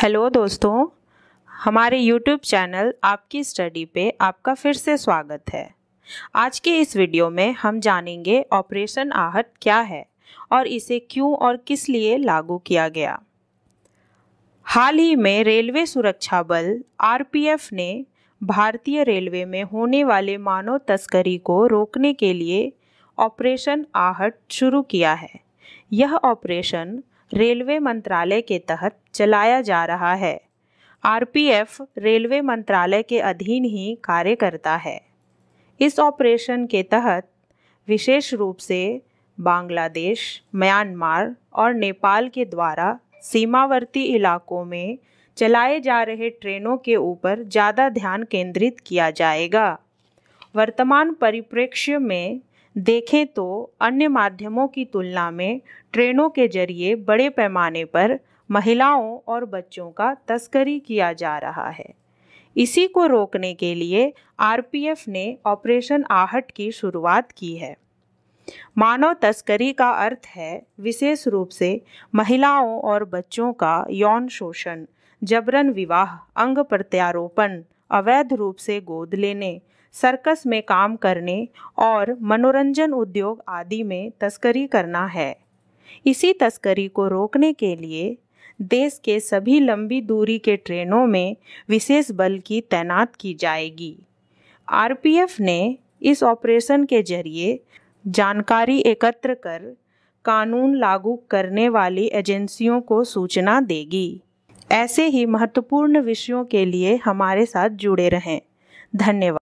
hello दोस्तों हमारे YouTube channel आपकी स्टडी पे आपका फिर से स्वागत है आज के इस वीडियो में हम जानेंगे ऑपरेशन आहट क्या है और इसे क्यों और किस लिए लागू किया गया हाल ही में रेलवे सुरक्षा बल आरपीएफ ने भारतीय रेलवे में होने वाले मानव तस्करी को रोकने के लिए ऑपरेशन आहट शुरू किया है यह ऑपरेशन रेलवे मंत्रालय के तहत चलाया जा रहा है आरपीएफ रेलवे मंत्रालय के अधीन ही कार्य करता है इस ऑपरेशन के तहत विशेष रूप से बांग्लादेश म्यांमार और नेपाल के द्वारा सीमावर्ती इलाकों में चलाए जा रहे ट्रेनों के ऊपर ज़्यादा ध्यान केंद्रित किया जाएगा वर्तमान परिप्रेक्ष्य में देखें तो अन्य माध्यमों की तुलना में ट्रेनों के जरिए बड़े पैमाने पर महिलाओं और बच्चों का तस्करी किया जा रहा है इसी को रोकने के लिए आरपीएफ ने ऑपरेशन आहट की शुरुआत की है मानव तस्करी का अर्थ है विशेष रूप से महिलाओं और बच्चों का यौन शोषण जबरन विवाह अंग प्रत्यारोपण अवैध रूप से गोद लेने सर्कस में काम करने और मनोरंजन उद्योग आदि में तस्करी करना है इसी तस्करी को रोकने के लिए देश के सभी लंबी दूरी के ट्रेनों में विशेष बल की तैनात की जाएगी आरपीएफ ने इस ऑपरेशन के जरिए जानकारी एकत्र कर कानून लागू करने वाली एजेंसियों को सूचना देगी ऐसे ही महत्वपूर्ण विषयों के लिए हमारे साथ जुड़े रहें धन्यवाद